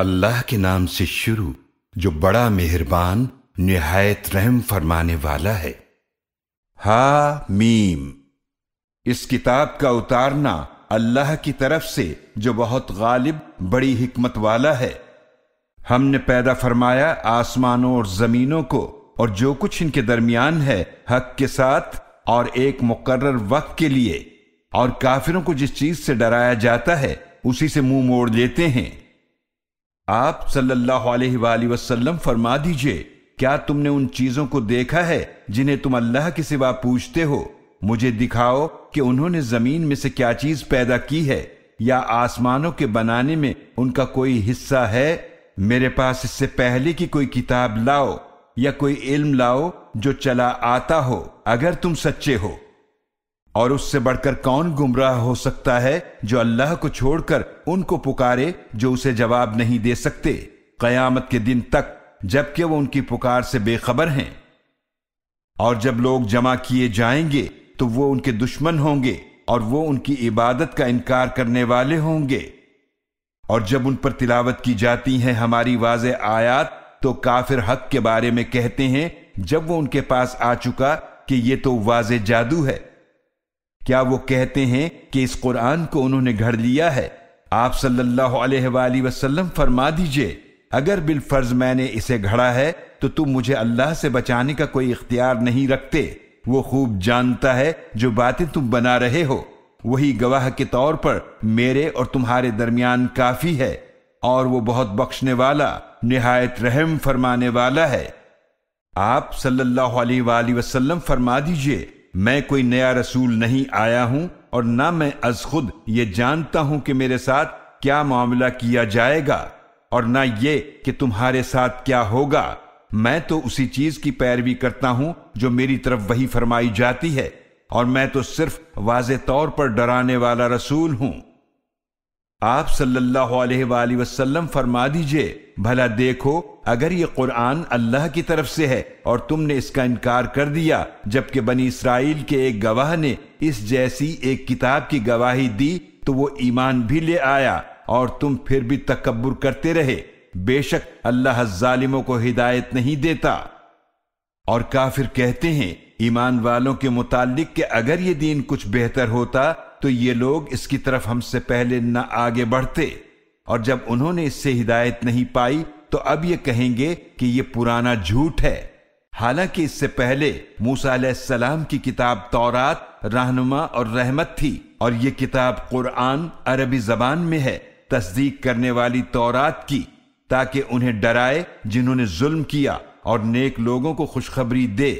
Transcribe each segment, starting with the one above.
अल्लाह के नाम से शुरू जो बड़ा मेहरबान निहायत रहम फरमाने वाला है हा मीम इस किताब का उतारना अल्लाह की तरफ से जो बहुत गालिब बड़ी हिकमत वाला है हमने पैदा फरमाया आसमानों और जमीनों को और जो कुछ इनके दरमियान है हक के साथ और एक मुकर्र वक्त के लिए और काफिरों को जिस चीज से डराया जाता है उसी से मुंह मोड़ लेते हैं आप सल्लल्लाहु अलैहि वसल्लम फरमा दीजिए क्या तुमने उन चीजों को देखा है जिन्हें तुम अल्लाह के सिवा पूछते हो मुझे दिखाओ कि उन्होंने जमीन में से क्या चीज पैदा की है या आसमानों के बनाने में उनका कोई हिस्सा है मेरे पास इससे पहले की कोई किताब लाओ या कोई इल्म लाओ जो चला आता हो अगर तुम सच्चे हो और उससे बढ़कर कौन गुमराह हो सकता है जो अल्लाह को छोड़कर उनको पुकारे जो उसे जवाब नहीं दे सकते कयामत के दिन तक जबकि वो उनकी पुकार से बेखबर हैं और जब लोग जमा किए जाएंगे तो वो उनके दुश्मन होंगे और वो उनकी इबादत का इनकार करने वाले होंगे और जब उन पर तिलावत की जाती है हमारी वाज आयात तो काफिर हक के बारे में कहते हैं जब वो उनके पास आ चुका कि ये तो वाज जादू है क्या वो कहते हैं कि इस कुरान को उन्होंने घर लिया है आप सल्लल्लाहु अलैहि वसल्लम फरमा दीजिए अगर बिलफर्ज मैंने इसे घड़ा है तो तुम मुझे अल्लाह से बचाने का कोई इख्तियार नहीं रखते वो खूब जानता है जो बातें तुम बना रहे हो वही गवाह के तौर पर मेरे और तुम्हारे दरमियान काफी है और वो बहुत बख्शने वाला निहायत रहम फरमाने वाला है आप सल्लल्लाहु अलैहि वसल्लम फरमा दीजिए मैं कोई नया रसूल नहीं आया हूं और ना मैं अज खुद ये जानता हूं कि मेरे साथ क्या मामला किया जाएगा और ना ये कि तुम्हारे साथ क्या होगा मैं तो उसी चीज की पैरवी करता हूं जो मेरी तरफ वही फरमाई जाती है और मैं तो सिर्फ वाज तौर पर डराने वाला रसूल हूं आप सल्लल्लाहु अलैहि वसल्लम फरमा दीजिए भला देखो अगर ये कुरान अल्लाह की तरफ से है और तुमने इसका इनकार कर दिया जबकि बनी इसराइल के एक गवाह ने इस जैसी एक किताब की गवाही दी तो वो ईमान भी ले आया और तुम फिर भी तकबर करते रहे बेशक अल्लाह जालिमों को हिदायत नहीं देता और काफिर कहते हैं ईमान वालों के मुतालिक के अगर ये दीन कुछ बेहतर होता तो ये लोग इसकी तरफ हमसे पहले न आगे बढ़ते और जब उन्होंने इससे हिदायत नहीं पाई तो अब ये कहेंगे कि ये पुराना झूठ है हालांकि इससे पहले मूसा सलाम की किताब तौरात रहनुमा और रहमत थी और ये किताब कुरान अरबी जबान में है तस्दीक करने वाली तौरात की ताकि उन्हें डराए जिन्होंने जुल्म किया और नेक लोगों को खुशखबरी दे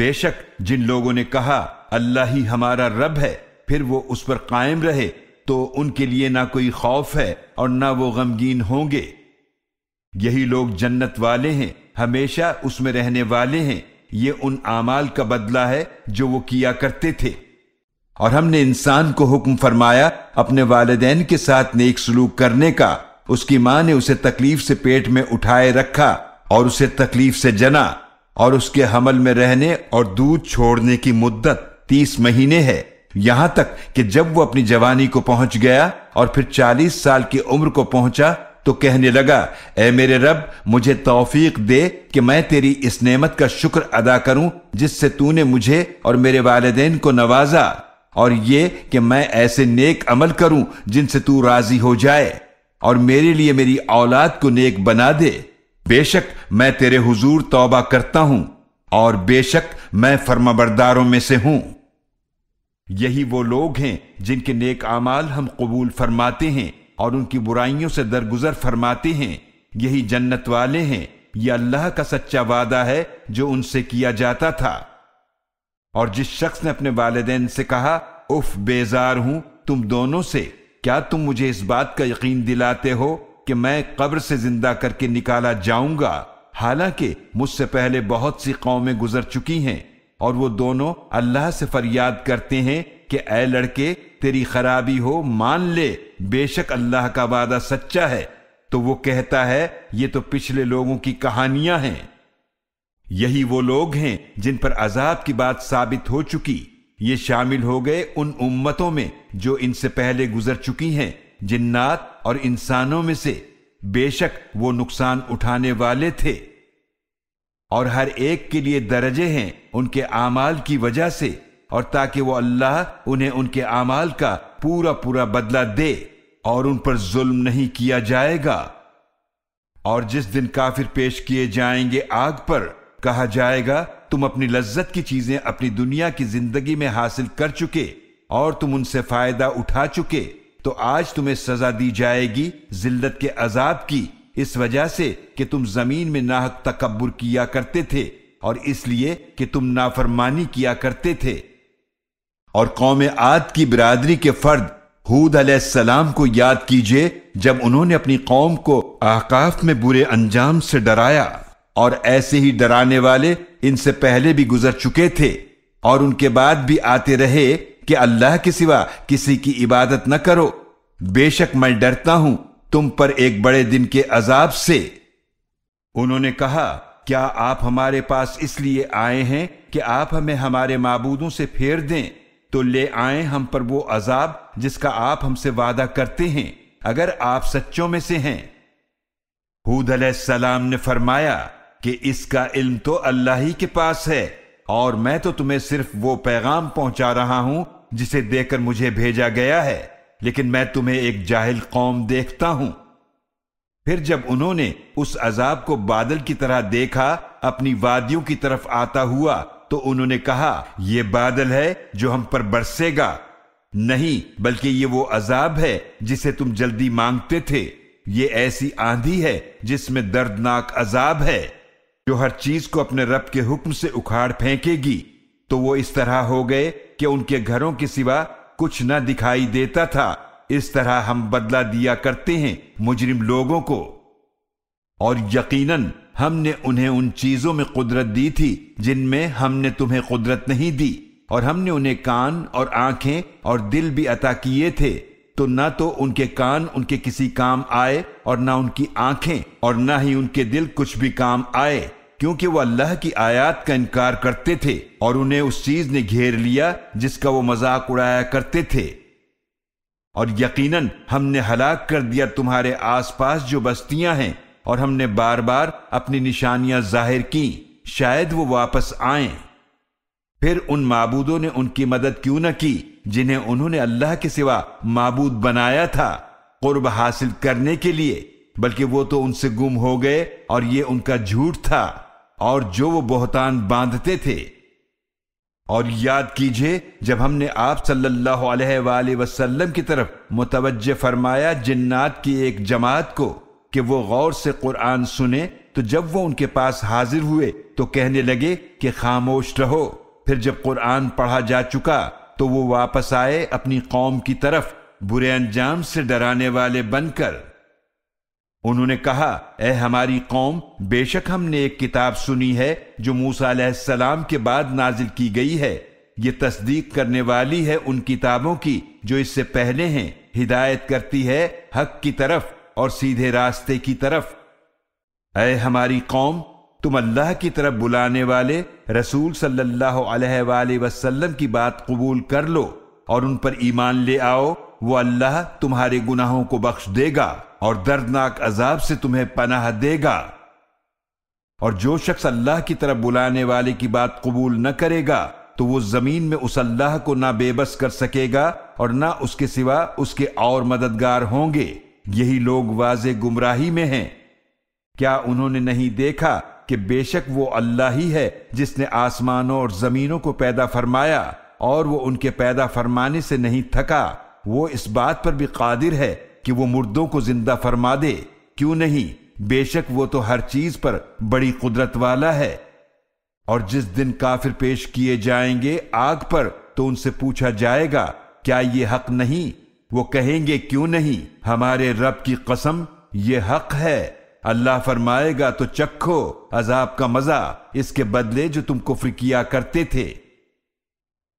बेशक जिन लोगों ने कहा अल्लाह ही हमारा रब है फिर वो उस पर कायम रहे तो उनके लिए ना कोई खौफ है और ना वो गमगीन होंगे यही लोग जन्नत वाले हैं हमेशा उसमें रहने वाले हैं ये उन आमाल का बदला है जो वो किया करते थे और हमने इंसान को हुक्म फरमाया अपने वालदेन के साथ नेक सलूक करने का उसकी मां ने उसे तकलीफ से पेट में उठाए रखा और उसे तकलीफ से जना और उसके हमल में रहने और दूध छोड़ने की मुद्दत तीस महीने है यहां तक कि जब वो अपनी जवानी को पहुंच गया और फिर चालीस साल की उम्र को पहुंचा तो कहने लगा ए मेरे रब मुझे तौफीक दे कि मैं तेरी इस नेमत का शुक्र अदा करूं जिससे तूने मुझे और मेरे वालदेन को नवाजा और ये कि मैं ऐसे नेक अमल करूं जिनसे तू राजी हो जाए और मेरे लिए मेरी औलाद को नेक बना दे बेशक मैं तेरे हुजूर तौबा करता हूं और बेशक मैं फर्माबरदारों में से हूं यही वो लोग हैं जिनके नेक आमाल हम कबूल फरमाते हैं और उनकी बुराइयों से दरगुजर फरमाते हैं यही जन्नत वाले हैं यह अल्लाह का सच्चा वादा है जो उनसे किया जाता था और जिस शख्स ने अपने वालदेन से कहा उफ बेजार हूं तुम दोनों से क्या तुम मुझे इस बात का यकीन दिलाते हो कि मैं कब्र से जिंदा करके निकाला जाऊंगा हालांकि मुझसे पहले बहुत सी कौमें गुजर चुकी हैं और वो दोनों अल्लाह से फरियाद करते हैं कि ऐ लड़के तेरी खराबी हो मान ले बेशक अल्लाह का वादा सच्चा है तो वो कहता है ये तो पिछले लोगों की कहानियां हैं यही वो लोग हैं जिन पर अजाब की बात साबित हो चुकी ये शामिल हो गए उन उम्मतों में जो इनसे पहले गुजर चुकी हैं जिन्नात और इंसानों में से बेशक वो नुकसान उठाने वाले थे और हर एक के लिए दर्जे हैं उनके आमाल की वजह से और ताकि वो अल्लाह उन्हें उनके आमाल का पूरा पूरा बदला दे और उन पर जुल्म नहीं किया जाएगा और जिस दिन काफिर पेश किए जाएंगे आग पर कहा जाएगा तुम अपनी लज्जत की चीजें अपनी दुनिया की जिंदगी में हासिल कर चुके और तुम उनसे फायदा उठा चुके तो आज तुम्हें सजा दी जाएगी जिल्लत के अजाब की इस वजह से कि तुम जमीन में नाहक तकबर किया करते थे और इसलिए कि तुम नाफरमानी किया करते थे और कौम आद की बिरादरी के फर्द हूद सलाम को याद कीजिए जब उन्होंने अपनी कौम को आकाफ में बुरे अंजाम से डराया और ऐसे ही डराने वाले इनसे पहले भी गुजर चुके थे और उनके बाद भी आते रहे कि अल्लाह के सिवा किसी की इबादत न करो बेशक मैं डरता हूं तुम पर एक बड़े दिन के अजाब से उन्होंने कहा क्या आप हमारे पास इसलिए आए हैं कि आप हमें हमारे मबूदों से फेर दें तो ले आए हम पर वो अजाब जिसका आप हमसे वादा करते हैं अगर आप सच्चों में से हैं हूद सलाम ने फरमाया कि इसका इल्म तो अल्लाह ही के पास है और मैं तो तुम्हें सिर्फ वो पैगाम पहुंचा रहा हूं जिसे देकर मुझे भेजा गया है लेकिन मैं तुम्हें एक जाहिल कौम देखता हूं फिर जब उन्होंने उस अजाब को बादल की तरह देखा अपनी वादियों की तरफ आता हुआ तो उन्होंने कहा यह बादल है जो हम पर बरसेगा नहीं बल्कि ये वो अजाब है जिसे तुम जल्दी मांगते थे ये ऐसी आंधी है जिसमें दर्दनाक अजाब है जो हर चीज को अपने रब के हुक्म से उखाड़ फेंकेगी तो वो इस तरह हो गए कि उनके घरों के सिवा कुछ न दिखाई देता था इस तरह हम बदला दिया करते हैं मुजरिम लोगों को और यकीनन हमने उन्हें उन चीजों में कुदरत दी थी जिनमें हमने तुम्हें कुदरत नहीं दी और हमने उन्हें कान और आंखें और दिल भी अता किए थे तो ना तो उनके कान उनके किसी काम आए और ना उनकी आंखें और ना ही उनके दिल कुछ भी काम आए क्योंकि वो अल्लाह की आयात का इनकार करते थे और उन्हें उस चीज ने घेर लिया जिसका वो मजाक उड़ाया करते थे और यकीनन हमने हलाक कर दिया तुम्हारे आसपास जो बस्तियां हैं और हमने बार बार अपनी निशानियां जाहिर की शायद वो वापस आए फिर उन माबूदों ने उनकी मदद क्यों न की जिन्हें उन्होंने अल्लाह के सिवा माबूद बनाया था कुर्ब हासिल करने के लिए बल्कि वो तो उनसे गुम हो गए और ये उनका झूठ था और जो वो बोहतान बांधते थे और याद कीजिए जब हमने आप सल्लल्लाहु अलैहि वसल्लम की तरफ मुतवज फरमाया जिन्नात की एक जमात को कि वो गौर से कुरान सुने तो जब वो उनके पास हाजिर हुए तो कहने लगे कि खामोश रहो फिर जब कुरान पढ़ा जा चुका तो वो वापस आए अपनी कौम की तरफ बुरे अंजाम से डराने वाले बनकर उन्होंने कहा ए हमारी कौम बेशक हमने एक किताब सुनी है जो मूसा सलाम के बाद नाजिल की गई है ये तस्दीक करने वाली है उन किताबों की जो इससे पहले हैं हिदायत करती है हक की तरफ और सीधे रास्ते की तरफ अय हमारी कौम तुम अल्लाह की तरफ बुलाने वाले रसूल सल्लल्लाहु अलैहि वसल्लम की बात कबूल कर लो और उन पर ईमान ले आओ वो अल्लाह तुम्हारे गुनाहों को बख्श देगा और दर्दनाक अजाब से तुम्हें पनाह देगा और जो शख्स अल्लाह की तरफ बुलाने वाले की बात कबूल न करेगा तो वो जमीन में उस अल्लाह को ना बेबस कर सकेगा और ना उसके सिवा उसके और मददगार होंगे यही लोग वाजे गुमराही में हैं क्या उन्होंने नहीं देखा कि बेशक वो अल्लाह ही है जिसने आसमानों और जमीनों को पैदा फरमाया और वो उनके पैदा फरमाने से नहीं थका वो इस बात पर भी कादिर है कि वो मुर्दों को जिंदा फरमा दे क्यों नहीं बेशक वो तो हर चीज पर बड़ी कुदरत वाला है और जिस दिन काफिर पेश किए जाएंगे आग पर तो उनसे पूछा जाएगा क्या ये हक नहीं वो कहेंगे क्यों नहीं हमारे रब की कसम ये हक है अल्लाह फरमाएगा तो चखो अजाब का मजा इसके बदले जो तुम कुफ्र किया करते थे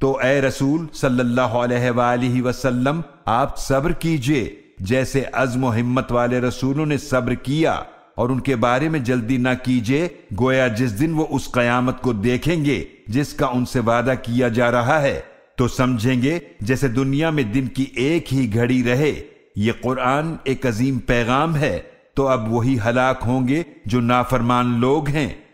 तो ए रसूल सल्लाम आप सब्र कीजिए जैसे अजम हिम्मत वाले रसूलों ने सब्र किया और उनके बारे में जल्दी ना कीजिए गोया जिस दिन वो उस कयामत को देखेंगे जिसका उनसे वादा किया जा रहा है तो समझेंगे जैसे दुनिया में दिन की एक ही घड़ी रहे ये कुरान एक अजीम पैगाम है तो अब वही हलाक होंगे जो नाफरमान लोग हैं